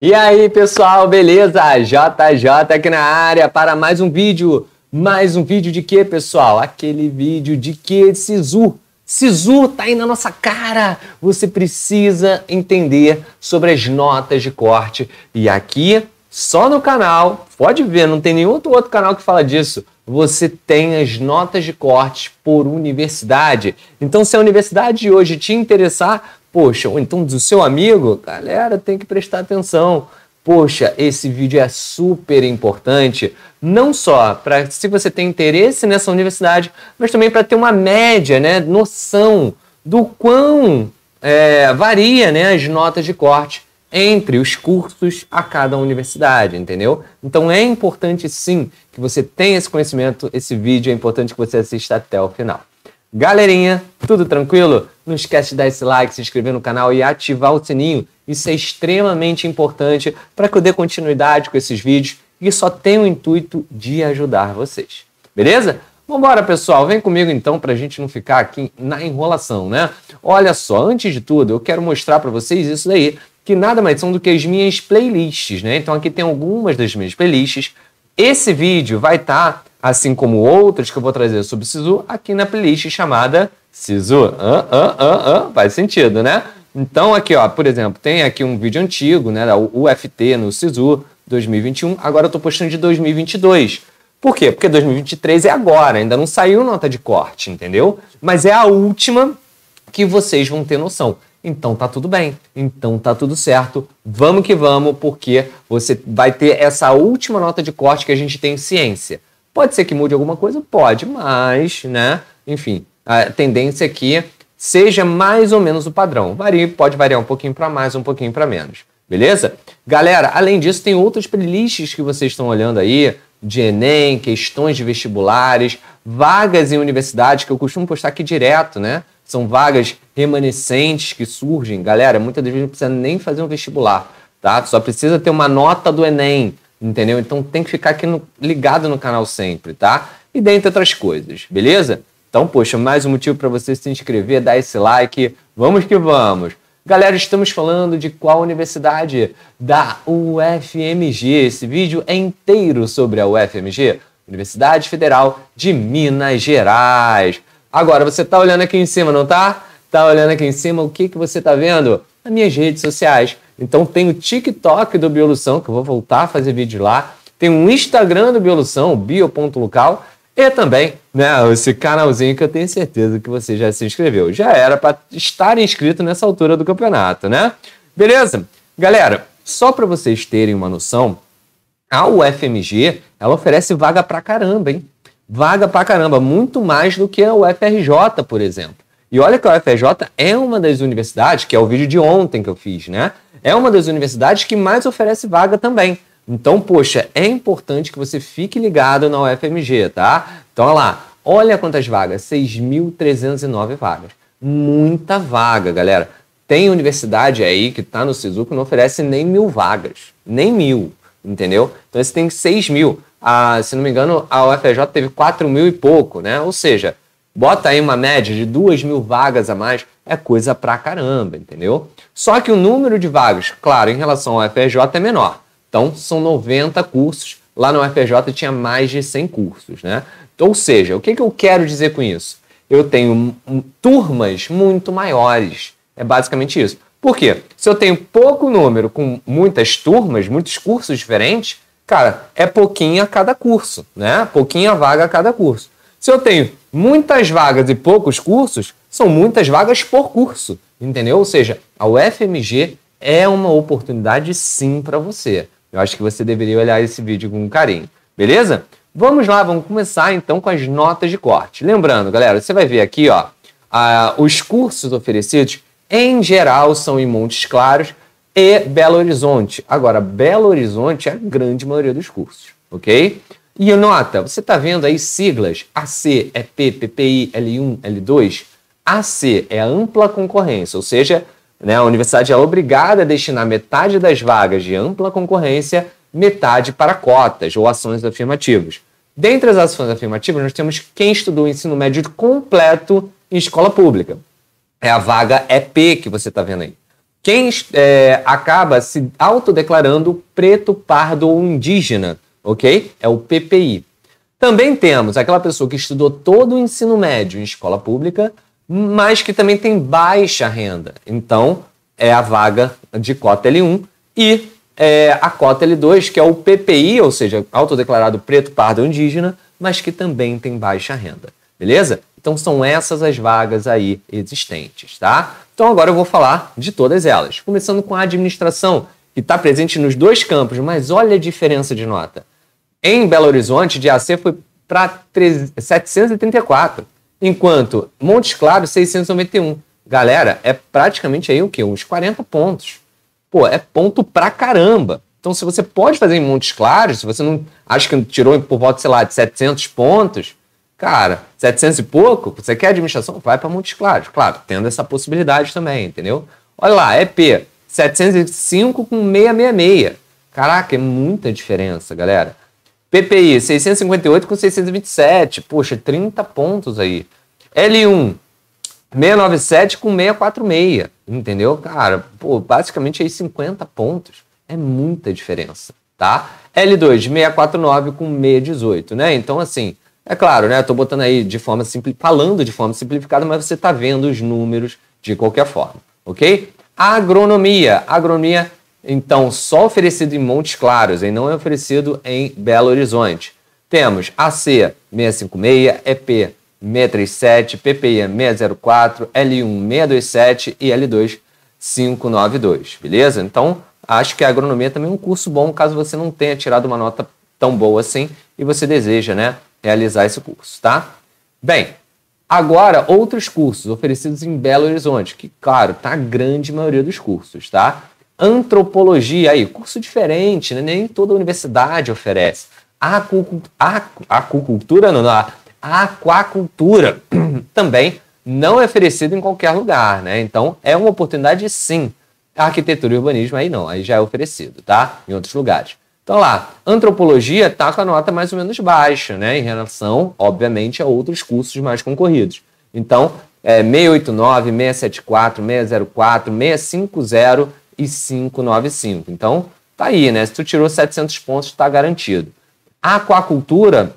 E aí, pessoal, beleza? JJ aqui na área para mais um vídeo. Mais um vídeo de quê, pessoal? Aquele vídeo de que Sisu. Sisu tá aí na nossa cara. Você precisa entender sobre as notas de corte e aqui só no canal, pode ver, não tem nenhum outro, canal que fala disso. Você tem as notas de corte por universidade. Então, se a universidade hoje te interessar, Poxa, ou então do seu amigo, galera, tem que prestar atenção. Poxa, esse vídeo é super importante, não só para se você tem interesse nessa universidade, mas também para ter uma média, né, noção do quão é, varia né, as notas de corte entre os cursos a cada universidade, entendeu? Então é importante sim que você tenha esse conhecimento, esse vídeo é importante que você assista até o final. Galerinha, tudo tranquilo? Não esquece de dar esse like, se inscrever no canal e ativar o sininho. Isso é extremamente importante para que eu dê continuidade com esses vídeos e só tem o intuito de ajudar vocês. Beleza? Vambora, pessoal, vem comigo então para a gente não ficar aqui na enrolação, né? Olha só, antes de tudo, eu quero mostrar para vocês isso daí, que nada mais são do que as minhas playlists, né? Então aqui tem algumas das minhas playlists. Esse vídeo vai estar tá assim como outras que eu vou trazer sobre Sisu aqui na playlist chamada Sisu. Ah, ah, ah, ah, faz sentido, né? Então, aqui, ó, por exemplo, tem aqui um vídeo antigo, né, da UFT no Sisu 2021. Agora eu tô postando de 2022. Por quê? Porque 2023 é agora, ainda não saiu nota de corte, entendeu? Mas é a última que vocês vão ter noção. Então tá tudo bem, então tá tudo certo. Vamos que vamos, porque você vai ter essa última nota de corte que a gente tem em ciência. Pode ser que mude alguma coisa? Pode, mas, né? Enfim, a tendência é que seja mais ou menos o padrão. Varia, pode variar um pouquinho para mais, um pouquinho para menos. Beleza? Galera, além disso, tem outras playlists que vocês estão olhando aí, de Enem, questões de vestibulares, vagas em universidades, que eu costumo postar aqui direto, né? São vagas remanescentes que surgem. Galera, muitas vezes não precisa nem fazer um vestibular, tá? Só precisa ter uma nota do Enem, entendeu? Então tem que ficar aqui no, ligado no canal sempre, tá? E dentre outras coisas, beleza? Então, poxa, mais um motivo para você se inscrever, dar esse like. Vamos que vamos! Galera, estamos falando de qual universidade? Da UFMG. Esse vídeo é inteiro sobre a UFMG, Universidade Federal de Minas Gerais. Agora, você tá olhando aqui em cima, não tá? Tá olhando aqui em cima, o que, que você tá vendo? nas minhas redes sociais. Então tem o TikTok do Biolução, que eu vou voltar a fazer vídeo lá. Tem o Instagram do Biolução, bio.local. E também, né, esse canalzinho que eu tenho certeza que você já se inscreveu. Já era para estar inscrito nessa altura do campeonato, né? Beleza? Galera, só para vocês terem uma noção, a UFMG, ela oferece vaga pra caramba, hein? Vaga pra caramba, muito mais do que a UFRJ, por exemplo. E olha que a UFRJ é uma das universidades, que é o vídeo de ontem que eu fiz, né? É uma das universidades que mais oferece vaga também. Então, poxa, é importante que você fique ligado na UFMG, tá? Então, olha lá, olha quantas vagas, 6.309 vagas. Muita vaga, galera. Tem universidade aí que tá no SISU que não oferece nem mil vagas, nem mil, entendeu? Então, você tem 6 mil. Ah, se não me engano, a UFJ teve 4 mil e pouco, né? Ou seja, Bota aí uma média de 2 mil vagas a mais, é coisa pra caramba, entendeu? Só que o número de vagas, claro, em relação ao FJ é menor. Então, são 90 cursos. Lá no FJ tinha mais de 100 cursos, né? Ou seja, o que, que eu quero dizer com isso? Eu tenho turmas muito maiores. É basicamente isso. Por quê? Se eu tenho pouco número com muitas turmas, muitos cursos diferentes, cara, é pouquinha cada curso, né? Pouquinha vaga a cada curso. Se eu tenho muitas vagas e poucos cursos são muitas vagas por curso, entendeu? Ou seja, a UFMG é uma oportunidade sim para você. Eu acho que você deveria olhar esse vídeo com carinho, beleza? Vamos lá, vamos começar então com as notas de corte. Lembrando, galera, você vai ver aqui, ó, a, os cursos oferecidos em geral são em Montes Claros e Belo Horizonte. Agora, Belo Horizonte é a grande maioria dos cursos, ok? E nota, você está vendo aí siglas AC, EP, é PPI, L1, L2. AC é ampla concorrência, ou seja, né, a universidade é obrigada a destinar metade das vagas de ampla concorrência, metade para cotas ou ações afirmativas. Dentre as ações afirmativas, nós temos quem estudou o ensino médio completo em escola pública. É a vaga EP que você está vendo aí. Quem é, acaba se autodeclarando preto, pardo ou indígena ok? É o PPI. Também temos aquela pessoa que estudou todo o ensino médio em escola pública, mas que também tem baixa renda. Então, é a vaga de cota L1 e é, a cota L2, que é o PPI, ou seja, autodeclarado preto, pardo ou indígena, mas que também tem baixa renda. Beleza? Então são essas as vagas aí existentes, tá? Então agora eu vou falar de todas elas, começando com a administração, que está presente nos dois campos, mas olha a diferença de nota. Em Belo Horizonte, de AC foi para 734, enquanto Montes Claros 691. Galera, é praticamente aí o quê? Uns 40 pontos. Pô, é ponto pra caramba. Então, se você pode fazer em Montes Claros, se você não acha que tirou por volta, sei lá, de 700 pontos, cara, 700 e pouco, você quer administração? Vai para Montes Claros. Claro, tendo essa possibilidade também, entendeu? Olha lá, EP 705 com 666. Caraca, é muita diferença, galera. PPI 658 com 627, poxa, 30 pontos aí. L1 697 com 646, entendeu? Cara, pô, basicamente aí 50 pontos. É muita diferença, tá? L2 649 com 618, né? Então assim, é claro, né? Tô botando aí de forma simples, falando de forma simplificada, mas você tá vendo os números de qualquer forma, OK? Agronomia, agronomia então, só oferecido em Montes Claros e não é oferecido em Belo Horizonte. Temos AC 656, EP 637, PPI 604, L1 627 e L2 beleza? Então, acho que a agronomia é também é um curso bom caso você não tenha tirado uma nota tão boa assim e você deseja, né, realizar esse curso, tá? Bem, agora outros cursos oferecidos em Belo Horizonte, que claro, tá a grande maioria dos cursos, tá? Antropologia, aí, curso diferente, né? nem toda universidade oferece. Acucultura, não, não. Aquacultura também não é oferecido em qualquer lugar, né? Então é uma oportunidade sim. A arquitetura e urbanismo aí não, aí já é oferecido, tá? Em outros lugares. Então lá, antropologia está com a nota mais ou menos baixa, né? Em relação, obviamente, a outros cursos mais concorridos. Então, é, 689, 674, 604, 650 595. Então, tá aí, né? Se tu tirou 700 pontos, está garantido. A aquacultura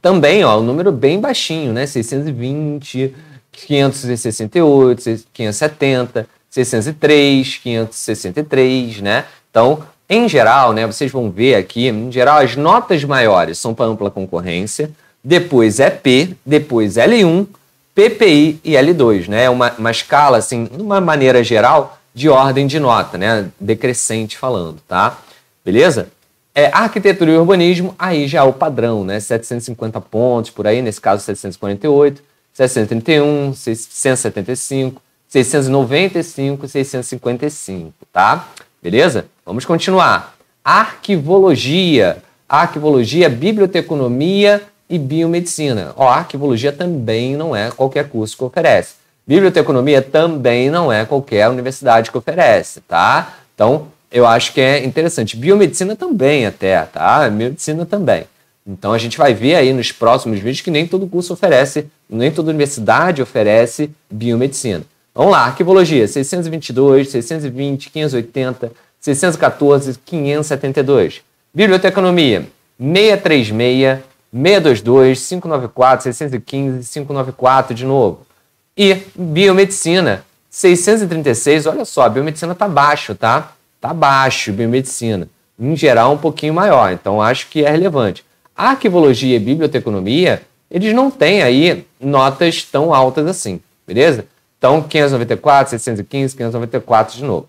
também, ó, um número bem baixinho, né? 620, 568, 570, 603, 563, né? Então, em geral, né, vocês vão ver aqui, em geral, as notas maiores são para ampla concorrência, depois é P, depois L1, PPI e L2, né? É uma, uma escala, assim, de uma maneira geral, de ordem de nota, né? Decrescente falando, tá? Beleza? É, arquitetura e urbanismo, aí já é o padrão, né? 750 pontos, por aí, nesse caso 748, 731, 675, 695, 655, tá? Beleza? Vamos continuar. Arquivologia. Arquivologia, biblioteconomia e biomedicina. Ó, arquivologia também não é qualquer curso que oferece. Biblioteconomia também não é qualquer universidade que oferece, tá? Então, eu acho que é interessante. Biomedicina também até, tá? Medicina também. Então, a gente vai ver aí nos próximos vídeos que nem todo curso oferece, nem toda universidade oferece biomedicina. Vamos lá, arquivologia, 622, 620, 580, 614, 572. Biblioteconomia, 636, 622, 594, 615, 594 de novo. E biomedicina, 636, olha só, biomedicina está baixo, tá? Está baixo, biomedicina. Em geral, um pouquinho maior, então acho que é relevante. Arquivologia e biblioteconomia, eles não têm aí notas tão altas assim, beleza? Então, 594, 615, 594 de novo.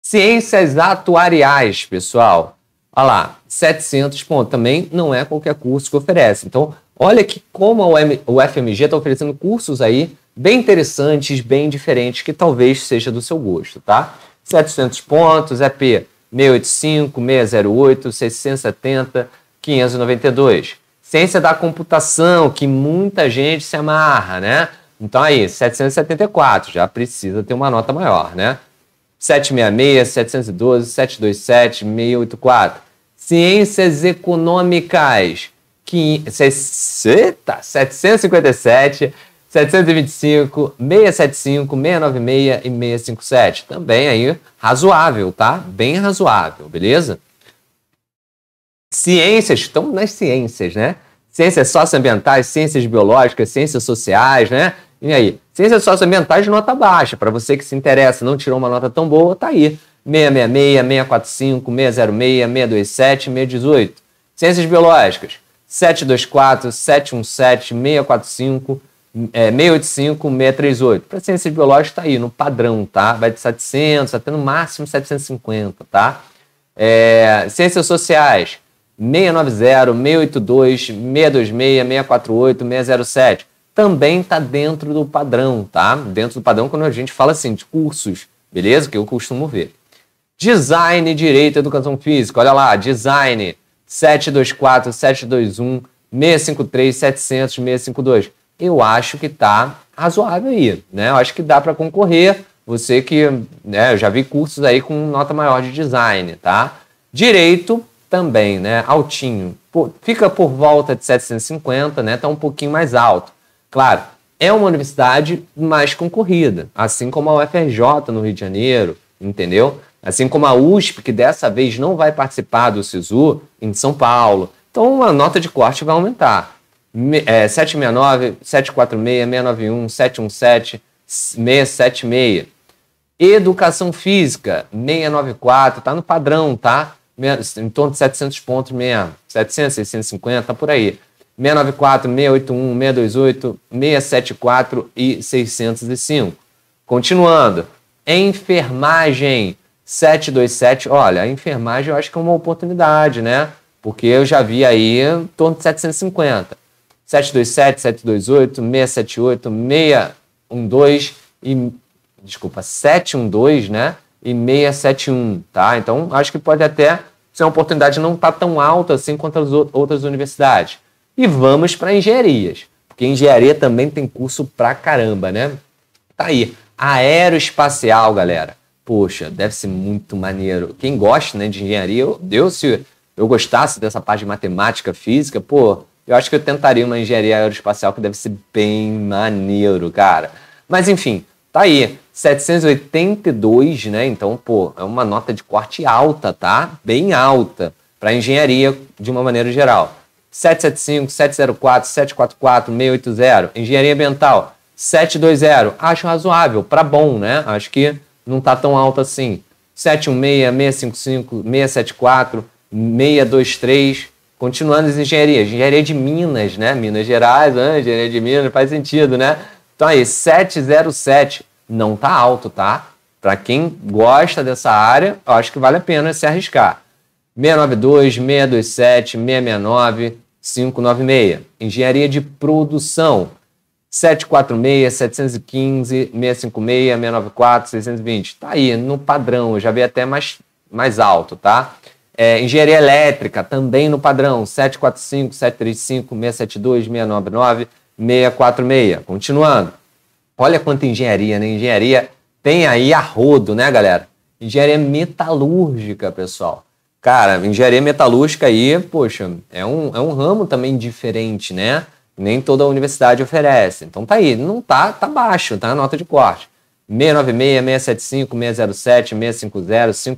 Ciências atuariais, pessoal. Olha lá, 700 pontos. Também não é qualquer curso que oferece. Então, olha que como a UM, o FMG está oferecendo cursos aí bem interessantes, bem diferentes, que talvez seja do seu gosto, tá? 700 pontos, EP 685, 608, 670, 592. Ciência da computação, que muita gente se amarra, né? Então aí, 774, já precisa ter uma nota maior, né? 766, 712, 727, 684. Ciências Econômicas, que, eita, 757, 725, 675, 696 e 657. Também aí razoável, tá? Bem razoável, beleza? Ciências, estão nas ciências, né? Ciências socioambientais, ciências biológicas, ciências sociais, né? E aí? Ciências socioambientais, nota baixa. Para você que se interessa, não tirou uma nota tão boa, tá aí. 666, 645, 606, 627, 618. Ciências biológicas, 724, 717, 645, 685, 638. Para ciências biológicas está aí, no padrão, tá? Vai de 700 até no máximo 750, tá? É, ciências sociais, 690, 682, 626, 648, 607. Também está dentro do padrão, tá? Dentro do padrão quando a gente fala assim de cursos, beleza? Que eu costumo ver. Design Direito Educação Física. Olha lá, Design 724 721 653 700 652. Eu acho que tá razoável aí, né? Eu acho que dá para concorrer. Você que, né, eu já vi cursos aí com nota maior de design, tá? Direito também, né? Altinho. Pô, fica por volta de 750, né? Tá um pouquinho mais alto. Claro, é uma universidade mais concorrida, assim como a UFRJ no Rio de Janeiro, entendeu? Assim como a USP, que dessa vez não vai participar do SISU em São Paulo. Então a nota de corte vai aumentar. É, 769, 746, 691, 717, 676. Educação física, 694, tá no padrão, tá? Em torno de 700 pontos mesmo. 700, 650, tá por aí. 694, 681, 628, 674 e 605. Continuando. Enfermagem, 727, olha, a enfermagem eu acho que é uma oportunidade, né? Porque eu já vi aí em torno de 750. 727, 728, 678, 612 e desculpa, 712, né? E 671, tá? Então, acho que pode até ser uma oportunidade não tá tão alta assim quanto as outras universidades. E vamos para engenharias, porque engenharia também tem curso pra caramba, né? Tá aí, aeroespacial, galera poxa, deve ser muito maneiro. Quem gosta né, de engenharia, Deus se eu gostasse dessa parte de matemática, física, pô, eu acho que eu tentaria uma engenharia aeroespacial que deve ser bem maneiro, cara. Mas enfim, tá aí. 782, né? Então, pô, é uma nota de corte alta, tá? Bem alta para engenharia de uma maneira geral. 775, 704, 744, 680, engenharia ambiental, 720, acho razoável, para bom, né? Acho que não está tão alto assim. 716, 655, 674, 623, continuando as engenharias. Engenharia de Minas, né? Minas Gerais, né? engenharia de Minas, faz sentido, né? Então aí, 707 não tá alto, tá? Para quem gosta dessa área, eu acho que vale a pena se arriscar. 692, 627, 669, 596. Engenharia de produção. 746, 715, 656, 694, 620. Tá aí, no padrão, eu já vi até mais, mais alto, tá? É, engenharia elétrica, também no padrão, 745, 735, 672, 699, 646. Continuando. Olha quanta engenharia, né? Engenharia tem aí a rodo, né, galera? Engenharia metalúrgica, pessoal. Cara, engenharia metalúrgica aí, poxa, é um, é um ramo também diferente, né? Nem toda a universidade oferece. Então tá aí, não tá, tá baixo, tá na nota de corte. 696, 675, 607, 650,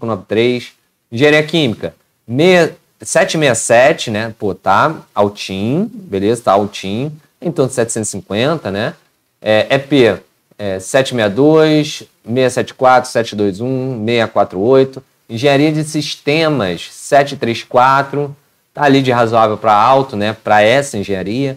593. Engenharia Química, 767, né? Pô, tá altinho, beleza? Tá altinho. Em torno de 750, né? É, EP, é, 762, 674, 721, 648. Engenharia de Sistemas, 734. Tá ali de razoável para alto, né? Para essa engenharia.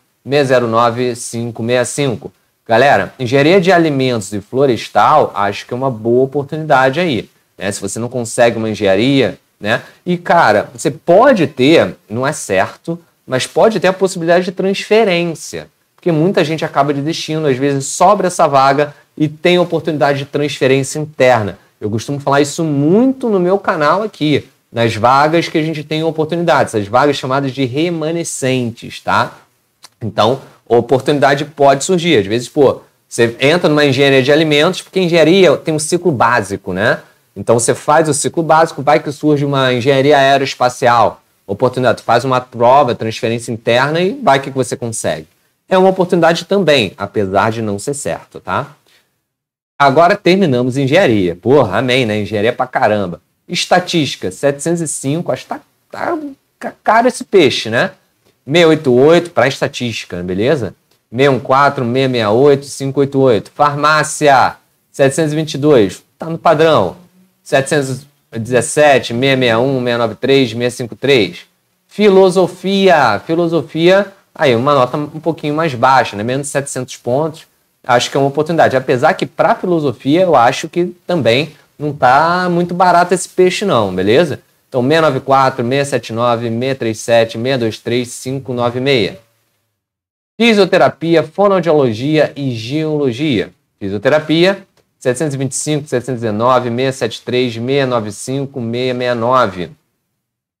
609-565. Galera, engenharia de alimentos e florestal, acho que é uma boa oportunidade aí. Né? Se você não consegue uma engenharia, né? E, cara, você pode ter, não é certo, mas pode ter a possibilidade de transferência. Porque muita gente acaba de destino, às vezes sobra essa vaga e tem oportunidade de transferência interna. Eu costumo falar isso muito no meu canal aqui, nas vagas que a gente tem oportunidades, as vagas chamadas de remanescentes, tá? Então, oportunidade pode surgir. Às vezes, pô, você entra numa engenharia de alimentos, porque engenharia tem um ciclo básico, né? Então você faz o ciclo básico, vai que surge uma engenharia aeroespacial, oportunidade, faz uma prova, transferência interna e vai que você consegue. É uma oportunidade também, apesar de não ser certo, tá? Agora terminamos engenharia. Porra, amém, né? Engenharia pra caramba. Estatística, 705, acho que tá, tá caro esse peixe, né? 688 para estatística, né, beleza? 614, 668, 588. Farmácia, 722, tá no padrão. 717, 661, 693, 653. Filosofia, filosofia, aí uma nota um pouquinho mais baixa, né? Menos 700 pontos. Acho que é uma oportunidade. Apesar que para filosofia eu acho que também não tá muito barato esse peixe não, beleza? Então, 694, 679, 637, 623, 596. Fisioterapia, fonoaudiologia e geologia. Fisioterapia, 725, 719, 673, 695, 669.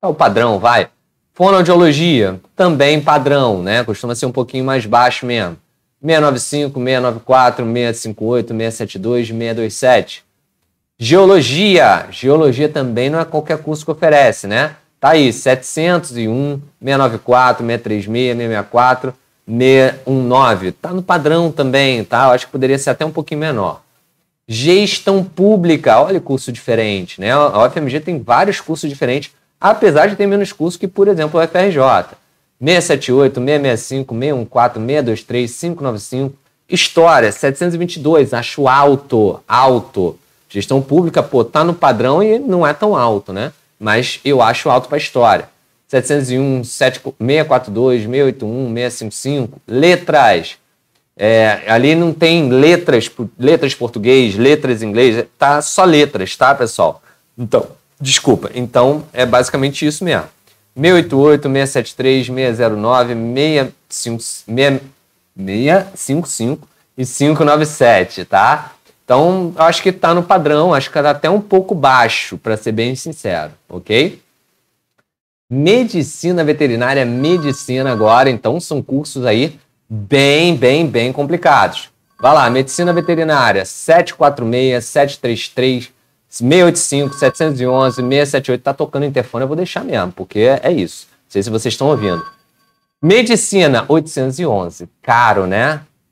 É o padrão, vai. Fonoaudiologia, também padrão, né? Costuma ser um pouquinho mais baixo mesmo. 695, 694, 658, 672, 627. Geologia. Geologia também não é qualquer curso que oferece, né? Tá aí, 701, 694, 636, 664, 619. Tá no padrão também, tá? Eu acho que poderia ser até um pouquinho menor. Gestão pública, olha o curso diferente, né? A UFMG tem vários cursos diferentes, apesar de ter menos curso que, por exemplo, a UFRJ. 678, 665, 614, 623, 595. História, 722, acho alto, alto. Gestão pública, pô, tá no padrão e não é tão alto, né? Mas eu acho alto para a história. 701, 7, 642, 681, 655, letras. É, ali não tem letras, letras português, letras inglês, tá só letras, tá, pessoal? Então, desculpa. Então, é basicamente isso mesmo. 688, 673, 609, 655, 655 e 597, tá? Então, acho que está no padrão, acho que está até um pouco baixo, para ser bem sincero, ok? Medicina veterinária, medicina agora, então são cursos aí bem, bem, bem complicados. Vai lá, medicina veterinária, 746, 733, 685, 711, 678, tá tocando interfone, eu vou deixar mesmo, porque é isso. Não sei se vocês estão ouvindo. Medicina, 811, caro, né?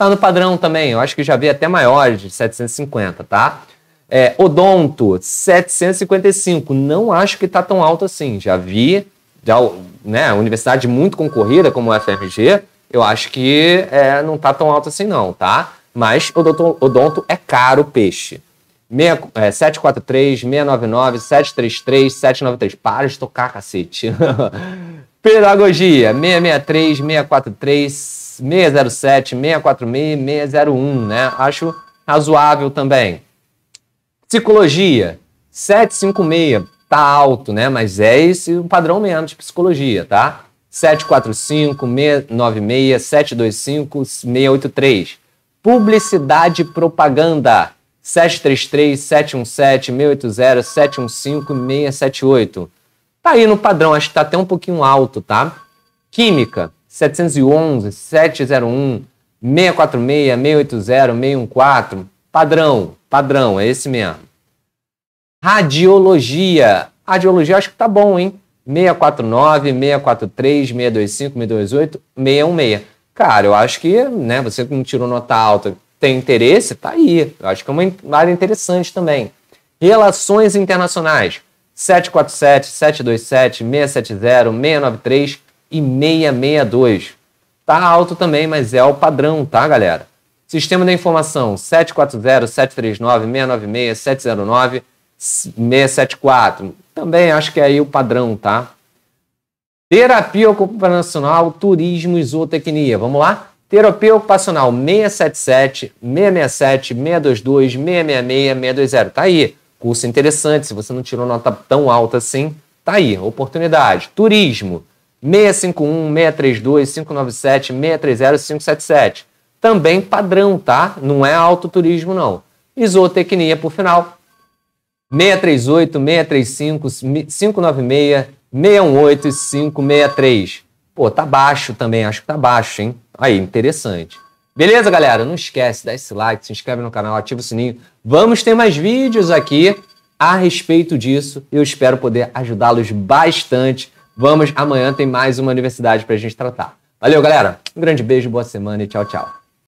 Tá no padrão também, eu acho que já vi até maiores de 750, tá? É, odonto, 755. Não acho que tá tão alto assim. Já vi, já, né, universidade muito concorrida como o FMG, eu acho que é, não tá tão alto assim não, tá? Mas odonto, odonto é caro peixe. 6, é, 743, 699, 733, 793. Para de tocar, cacete. Pedagogia, 663, 643, 607, 646, 601, né? Acho razoável também. Psicologia, 756, tá alto, né? Mas é esse o padrão mesmo de psicologia, tá? 745, 696, 725, 683. Publicidade e propaganda, 733, 717, 680, 715, 678. Tá aí no padrão, acho que tá até um pouquinho alto, tá? Química, 711, 701, 646, 680, 614. Padrão, padrão, é esse mesmo. Radiologia. Radiologia acho que tá bom, hein? 649, 643, 625, 628, 616. Cara, eu acho que, né, você que não tirou nota alta, tem interesse, tá aí. Eu acho que é uma área interessante também. Relações internacionais. 747, 727, 670, 693, e 662. Tá alto também, mas é o padrão, tá, galera? Sistema da informação 740, 739, 696, 709, 674. Também acho que é aí o padrão, tá? Terapia ocupacional, turismo e zootecnia. Vamos lá? Terapia ocupacional 677, 667, 622, 666, 620. Tá aí. Curso interessante. Se você não tirou nota tão alta assim, tá aí. Oportunidade. Turismo 651, 632, 597, 630, 577. Também padrão, tá? Não é autoturismo, não. Isotecnia, por final. 638, 635, 596, 618 e 563. Pô, tá baixo também, acho que tá baixo, hein? Aí, interessante. Beleza, galera? Não esquece, dá esse like, se inscreve no canal, ativa o sininho. Vamos ter mais vídeos aqui a respeito disso. Eu espero poder ajudá-los bastante Vamos, amanhã tem mais uma universidade para a gente tratar. Valeu, galera. Um grande beijo, boa semana e tchau, tchau.